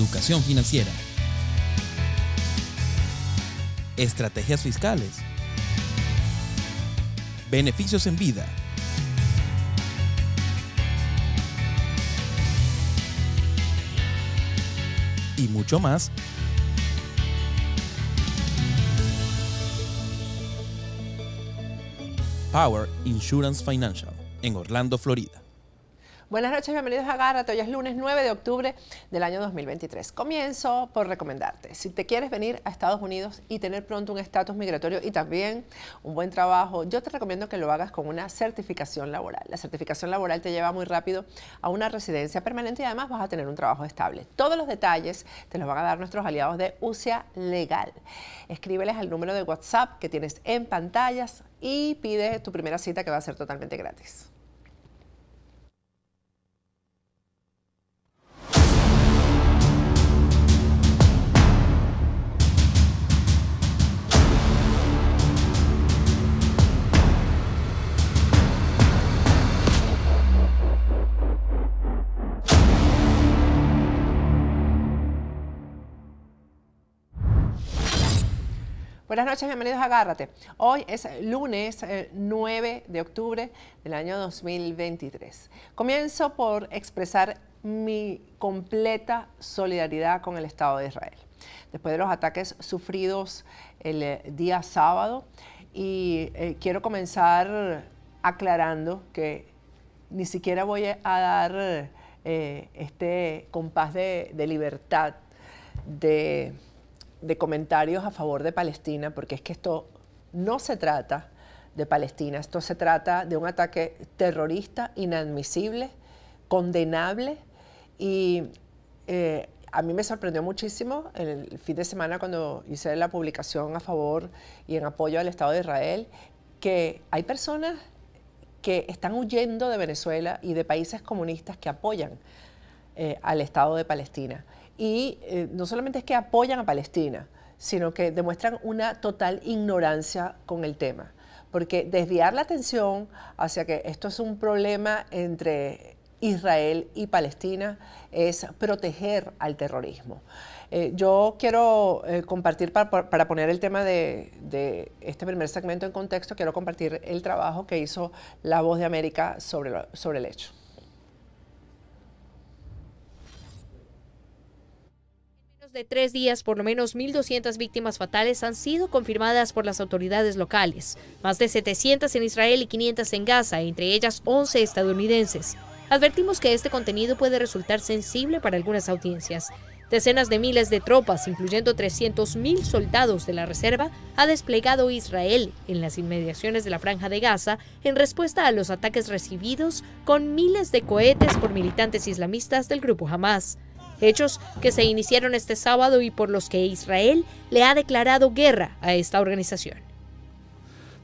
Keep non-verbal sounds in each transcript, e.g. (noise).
Educación financiera. Estrategias fiscales. Beneficios en vida. Y mucho más. Power Insurance Financial en Orlando, Florida. Buenas noches, bienvenidos a Agárrate. Hoy es lunes 9 de octubre del año 2023. Comienzo por recomendarte. Si te quieres venir a Estados Unidos y tener pronto un estatus migratorio y también un buen trabajo, yo te recomiendo que lo hagas con una certificación laboral. La certificación laboral te lleva muy rápido a una residencia permanente y además vas a tener un trabajo estable. Todos los detalles te los van a dar nuestros aliados de UCIA Legal. Escríbeles al número de WhatsApp que tienes en pantallas y pide tu primera cita que va a ser totalmente gratis. Buenas noches, bienvenidos a Agárrate. Hoy es lunes 9 eh, de octubre del año 2023. Comienzo por expresar mi completa solidaridad con el Estado de Israel. Después de los ataques sufridos el eh, día sábado, y eh, quiero comenzar aclarando que ni siquiera voy a dar este compás de, de libertad de de comentarios a favor de Palestina, porque es que esto no se trata de Palestina, esto se trata de un ataque terrorista inadmisible, condenable y eh, a mí me sorprendió muchísimo el fin de semana cuando hice la publicación a favor y en apoyo al Estado de Israel, que hay personas que están huyendo de Venezuela y de países comunistas que apoyan eh, al Estado de Palestina y eh, no solamente es que apoyan a Palestina, sino que demuestran una total ignorancia con el tema. Porque desviar la atención hacia que esto es un problema entre Israel y Palestina es proteger al terrorismo. Eh, yo quiero eh, compartir, para poner el tema de, este primer segmento en contexto, quiero compartir el trabajo que hizo La Voz de América sobre el hecho. de tres días, por lo menos 1.200 víctimas fatales han sido confirmadas por las autoridades locales, más de 700 en Israel y 500 en Gaza, entre ellas 11 estadounidenses. Advertimos que este contenido puede resultar sensible para algunas audiencias. Decenas de miles de tropas, incluyendo 300.000 soldados de la reserva, ha desplegado Israel en las inmediaciones de la franja de Gaza en respuesta a los ataques recibidos con miles de cohetes por militantes islamistas del grupo Hamas hechos que se iniciaron este sábado y por los que Israel le ha declarado guerra a esta organización.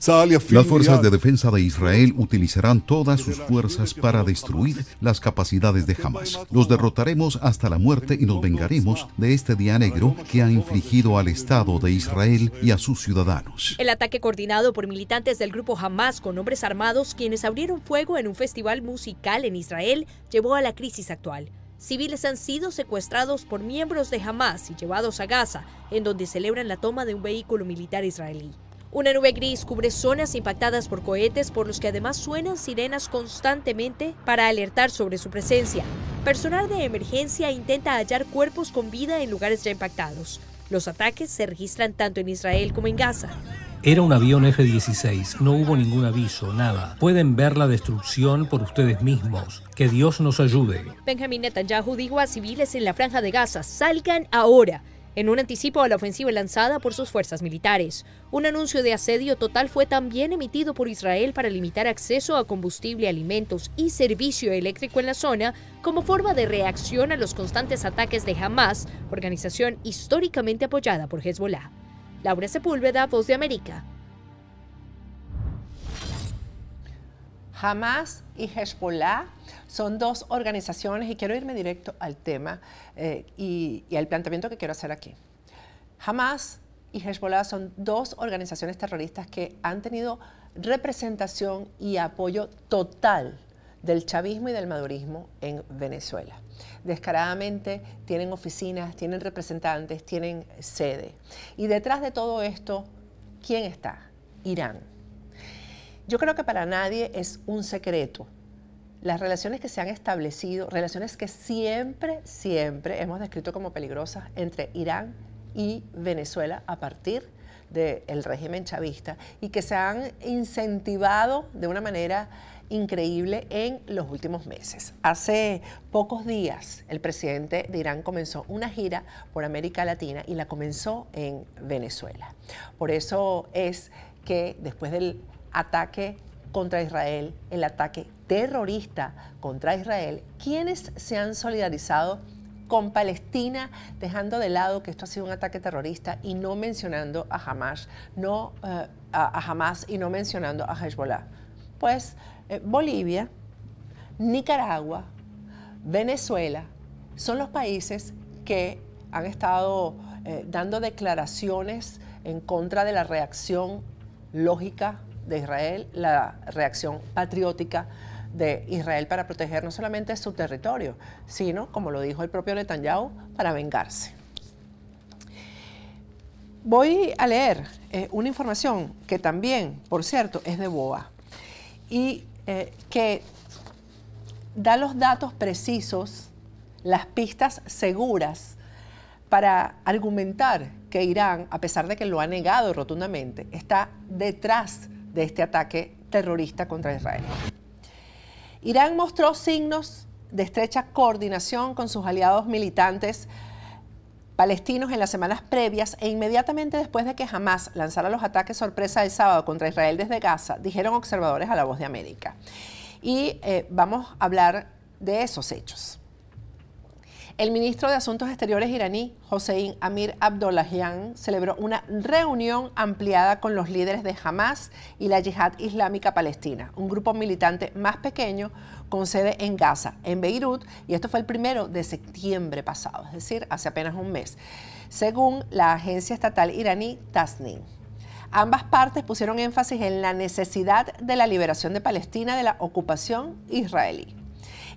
Las fuerzas de defensa de Israel utilizarán todas sus fuerzas para destruir las capacidades de Hamas. Los derrotaremos hasta la muerte y nos vengaremos de este día negro que ha infligido al Estado de Israel y a sus ciudadanos. El ataque coordinado por militantes del grupo Hamas con hombres armados quienes abrieron fuego en un festival musical en Israel llevó a la crisis actual. Civiles han sido secuestrados por miembros de Hamas y llevados a Gaza, en donde celebran la toma de un vehículo militar israelí. Una nube gris cubre zonas impactadas por cohetes por los que además suenan sirenas constantemente para alertar sobre su presencia. Personal de emergencia intenta hallar cuerpos con vida en lugares ya impactados. Los ataques se registran tanto en Israel como en Gaza. Era un avión F-16, no hubo ningún aviso, nada. Pueden ver la destrucción por ustedes mismos. Que Dios nos ayude. Benjamin Netanyahu dijo a civiles en la franja de Gaza, salgan ahora en un anticipo a la ofensiva lanzada por sus fuerzas militares. Un anuncio de asedio total fue también emitido por Israel para limitar acceso a combustible, alimentos y servicio eléctrico en la zona como forma de reacción a los constantes ataques de Hamas, organización históricamente apoyada por Hezbollah. Laura Sepúlveda, Voz de América. Hamas y Hezbollah son dos organizaciones, y quiero irme directo al tema eh, y, y al planteamiento que quiero hacer aquí. Hamas y Hezbollah son dos organizaciones terroristas que han tenido representación y apoyo total del chavismo y del madurismo en Venezuela. Descaradamente tienen oficinas, tienen representantes, tienen sede. Y detrás de todo esto, ¿quién está? Irán. Yo creo que para nadie es un secreto las relaciones que se han establecido, relaciones que siempre, siempre hemos descrito como peligrosas entre Irán y Venezuela a partir del régimen chavista y que se han incentivado de una manera increíble en los últimos meses. Hace pocos días el presidente de Irán comenzó una gira por América Latina y la comenzó en Venezuela. Por eso es que después del ataque contra Israel, el ataque terrorista contra Israel, quienes se han solidarizado con Palestina, dejando de lado que esto ha sido un ataque terrorista y no mencionando a Hamas, no, eh, a, Hamas y no mencionando a Hezbollah. Pues eh, Bolivia, Nicaragua, Venezuela, son los países que han estado eh, dando declaraciones en contra de la reacción lógica de Israel, la reacción patriótica de Israel para proteger no solamente su territorio, sino, como lo dijo el propio Netanyahu, para vengarse. Voy a leer eh, una información que también, por cierto, es de BOA. Y eh, que da los datos precisos, las pistas seguras para argumentar que Irán, a pesar de que lo ha negado rotundamente, está detrás de este ataque terrorista contra Israel. Irán mostró signos de estrecha coordinación con sus aliados militantes palestinos en las semanas previas e inmediatamente después de que Hamas lanzara los ataques sorpresa el sábado contra Israel desde Gaza, dijeron observadores a La Voz de América. Y eh, vamos a hablar de esos hechos. El ministro de Asuntos Exteriores iraní, Hossein Amir Abdollahian, celebró una reunión ampliada con los líderes de Hamas y la Yihad Islámica Palestina, un grupo militante más pequeño con sede en Gaza, en Beirut, y esto fue el primero de septiembre pasado, es decir, hace apenas un mes, según la agencia estatal iraní Tasnim. Ambas partes pusieron énfasis en la necesidad de la liberación de Palestina de la ocupación israelí.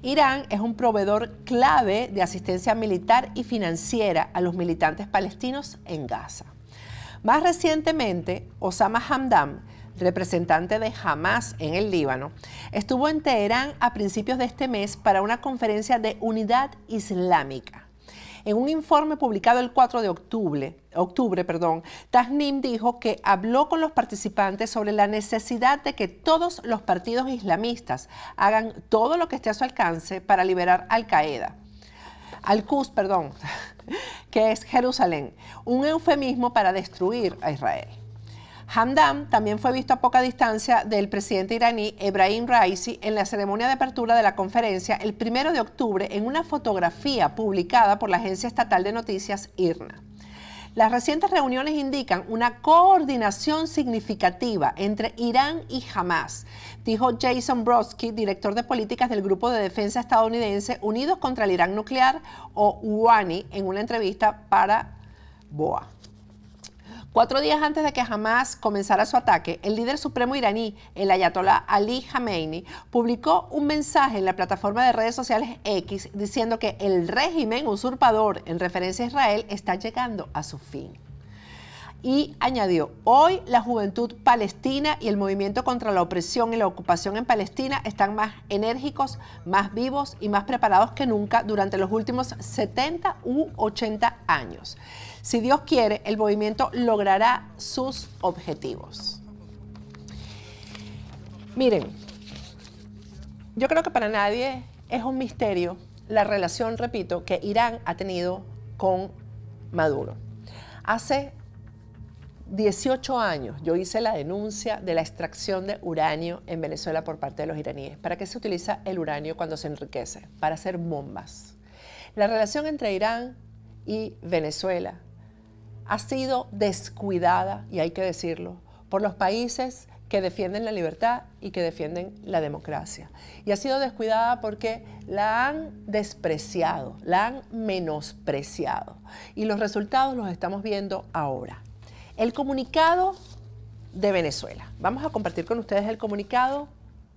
Irán es un proveedor clave de asistencia militar y financiera a los militantes palestinos en Gaza. Más recientemente, Osama Hamdam, representante de Hamas en el Líbano, estuvo en Teherán a principios de este mes para una conferencia de unidad islámica. En un informe publicado el 4 de octubre, octubre perdón, Tasnim dijo que habló con los participantes sobre la necesidad de que todos los partidos islamistas hagan todo lo que esté a su alcance para liberar Al-Qaeda. al Qus, perdón, (laughs) que es Jerusalén, un eufemismo para destruir a Israel. Hamdam también fue visto a poca distancia del presidente iraní Ebrahim Raisi en la ceremonia de apertura de la conferencia el 1 de octubre en una fotografía publicada por la agencia estatal de noticias IRNA. Las recientes reuniones indican una coordinación significativa entre Irán y Hamas, dijo Jason Brodsky, director de políticas del Grupo de Defensa estadounidense Unidos contra el Irán Nuclear o UANI, en una entrevista para BOA. Cuatro días antes de que jamás comenzara su ataque, el líder supremo iraní, el ayatollah Ali Khamenei, publicó un mensaje en la plataforma de redes sociales X diciendo que el régimen usurpador en referencia a Israel está llegando a su fin y añadió, hoy la juventud palestina y el movimiento contra la opresión y la ocupación en Palestina están más enérgicos, más vivos y más preparados que nunca durante los últimos 70 u 80 años. Si Dios quiere, el movimiento logrará sus objetivos. Miren, yo creo que para nadie es un misterio la relación, repito, que Irán ha tenido con Maduro. Hace 18 años yo hice la denuncia de la extracción de uranio en Venezuela por parte de los iraníes. ¿Para qué se utiliza el uranio cuando se enriquece? Para hacer bombas. La relación entre Irán y Venezuela ha sido descuidada, y hay que decirlo, por los países que defienden la libertad y que defienden la democracia. Y ha sido descuidada porque la han despreciado, la han menospreciado. Y los resultados los estamos viendo ahora. El comunicado de Venezuela. Vamos a compartir con ustedes el comunicado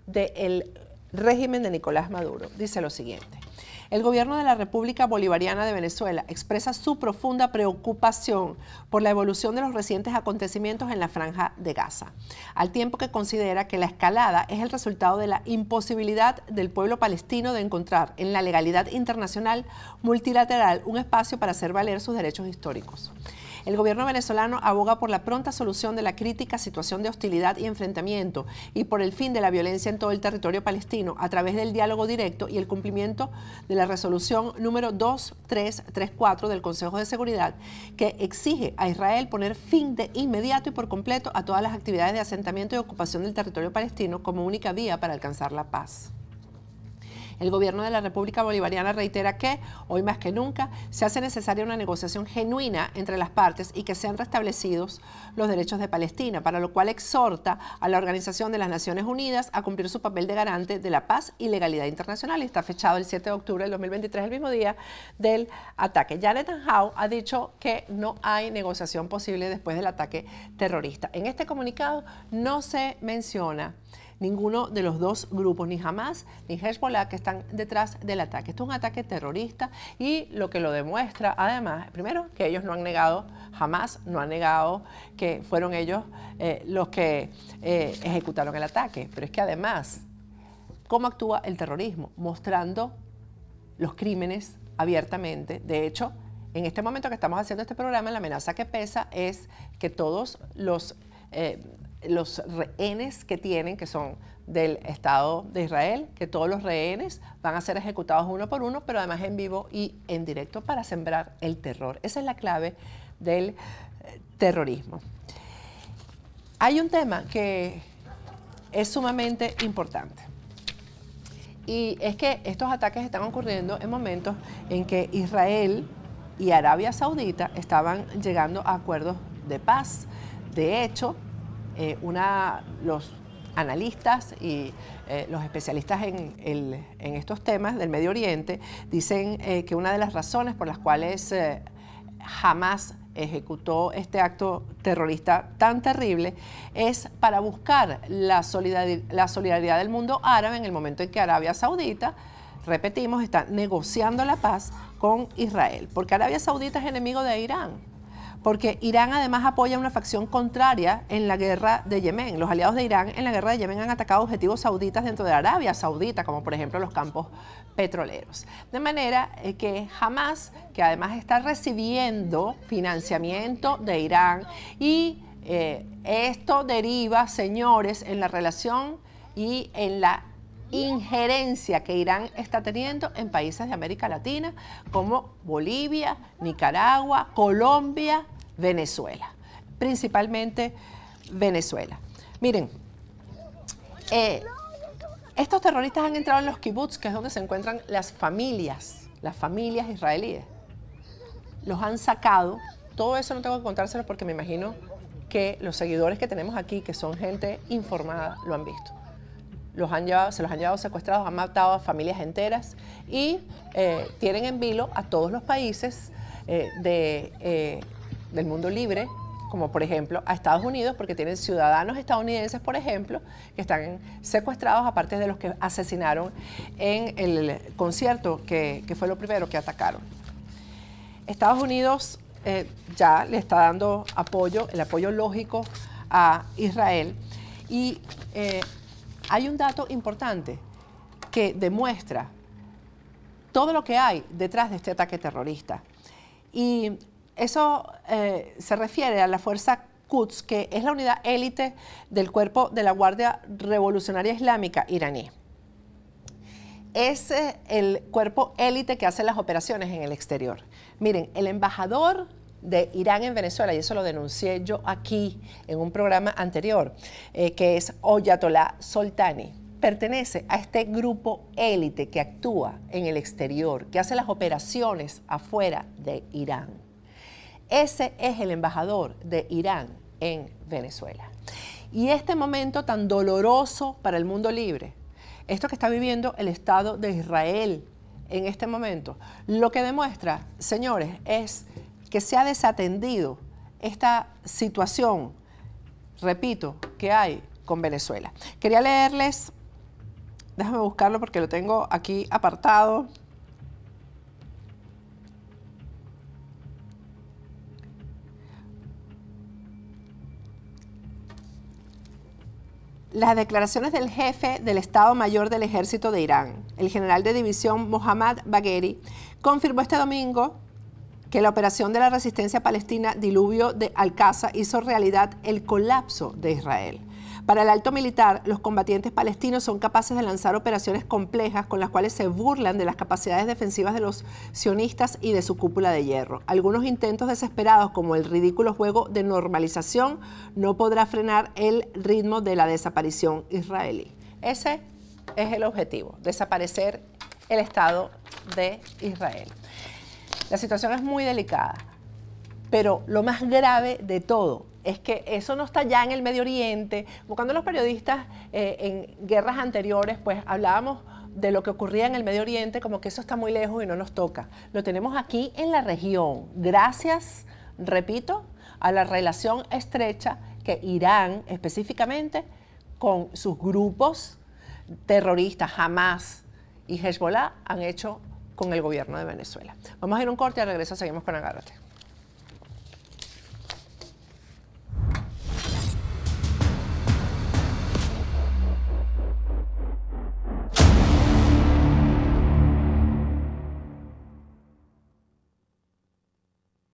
del régimen de Nicolás Maduro. Dice lo siguiente. El gobierno de la República Bolivariana de Venezuela expresa su profunda preocupación por la evolución de los recientes acontecimientos en la franja de Gaza, al tiempo que considera que la escalada es el resultado de la imposibilidad del pueblo palestino de encontrar en la legalidad internacional multilateral un espacio para hacer valer sus derechos históricos. El gobierno venezolano aboga por la pronta solución de la crítica situación de hostilidad y enfrentamiento y por el fin de la violencia en todo el territorio palestino a través del diálogo directo y el cumplimiento de la resolución número 2334 del Consejo de Seguridad que exige a Israel poner fin de inmediato y por completo a todas las actividades de asentamiento y ocupación del territorio palestino como única vía para alcanzar la paz. El gobierno de la República Bolivariana reitera que, hoy más que nunca, se hace necesaria una negociación genuina entre las partes y que sean restablecidos los derechos de Palestina, para lo cual exhorta a la Organización de las Naciones Unidas a cumplir su papel de garante de la paz y legalidad internacional. está fechado el 7 de octubre del 2023, el mismo día del ataque. Janet Howe ha dicho que no hay negociación posible después del ataque terrorista. En este comunicado no se menciona ninguno de los dos grupos, ni Hamas ni Hezbollah, que están detrás del ataque. Esto es un ataque terrorista y lo que lo demuestra, además, primero, que ellos no han negado, jamás no han negado que fueron ellos eh, los que eh, ejecutaron el ataque, pero es que además, ¿cómo actúa el terrorismo? Mostrando los crímenes abiertamente. De hecho, en este momento que estamos haciendo este programa, la amenaza que pesa es que todos los... Eh, los rehenes que tienen, que son del Estado de Israel, que todos los rehenes van a ser ejecutados uno por uno, pero además en vivo y en directo para sembrar el terror. Esa es la clave del eh, terrorismo. Hay un tema que es sumamente importante. Y es que estos ataques están ocurriendo en momentos en que Israel y Arabia Saudita estaban llegando a acuerdos de paz. De hecho, eh, los analistas y eh, los especialistas en, estos temas del Medio Oriente dicen eh, que una de las razones por las cuales jamás ejecutó este acto terrorista tan terrible es para buscar la la solidaridad del mundo árabe en el momento en que Arabia Saudita repetimos, está negociando la paz con Israel, porque Arabia Saudita es enemigo de Irán porque Irán además apoya una facción contraria en la guerra de Yemen. Los aliados de Irán en la guerra de Yemen han atacado objetivos sauditas dentro de Arabia Saudita, como por ejemplo los campos petroleros. De manera eh, que Hamas, que además está recibiendo financiamiento de Irán, y eh, esto deriva, señores, en la relación y en la injerencia que Irán está teniendo en países de América Latina como Bolivia, Nicaragua, Colombia, Venezuela, principalmente Venezuela. Miren, eh, estos terroristas han entrado en los kibbutz, que es donde se encuentran las familias, las familias israelíes. Los han sacado. Todo eso no tengo que contárselo porque me imagino que los seguidores que tenemos aquí, que son gente informada, lo han visto se los han llevado secuestrados, han matado a familias enteras y eh, tienen en vilo a todos los países eh, de, eh, del mundo libre, como por ejemplo a Estados Unidos, porque tienen ciudadanos estadounidenses, por ejemplo, que están secuestrados, aparte de los que asesinaron en el concierto, que, fue lo primero que atacaron. Estados Unidos ya le está dando apoyo, el apoyo lógico a Israel. Y hay un dato importante que demuestra todo lo que hay detrás de este ataque terrorista. Y eso eh, se refiere a la fuerza Quds, que es la unidad élite del cuerpo de la Guardia Revolucionaria Islámica iraní. Es eh, el cuerpo élite que hace las operaciones en el exterior. Miren, el embajador de Irán en Venezuela, y eso lo denuncié yo aquí en un programa anterior, eh, que es Oyatollah Soltani, pertenece a este grupo élite que actúa en el exterior, que hace las operaciones afuera de Irán. Ese es el embajador de Irán en Venezuela. Y este momento tan doloroso para el mundo libre, esto que está viviendo el Estado de Israel en este momento, lo que demuestra, señores, es que se ha desatendido esta situación, repito, que hay con Venezuela. Quería leerles, déjame buscarlo porque lo tengo aquí apartado. las declaraciones del jefe del Estado Mayor del Ejército de Irán, el general de división Mohammad Bagheri, confirmó este domingo que la operación de la resistencia palestina Diluvio de Alcaza hizo realidad el colapso de Israel. Para el alto militar, los combatientes palestinos son capaces de lanzar operaciones complejas con las cuales se burlan de las capacidades defensivas de los sionistas y de su cúpula de hierro. Algunos intentos desesperados, como el ridículo juego de normalización, no podrá frenar el ritmo de la desaparición israelí. Ese es el objetivo, desaparecer el Estado de Israel. La situación es muy delicada. Pero lo más grave de todo es que eso no está ya en el Medio Oriente. Buscando los periodistas eh, en guerras anteriores, pues hablábamos de lo que ocurría en el Medio Oriente, como que eso está muy lejos y no nos toca. Lo tenemos aquí en la región, gracias, repito, a la relación estrecha que Irán específicamente con sus grupos terroristas Hamas y Hezbollah han hecho con el gobierno de Venezuela. Vamos a ir a un corte y al regreso seguimos con Agárrate.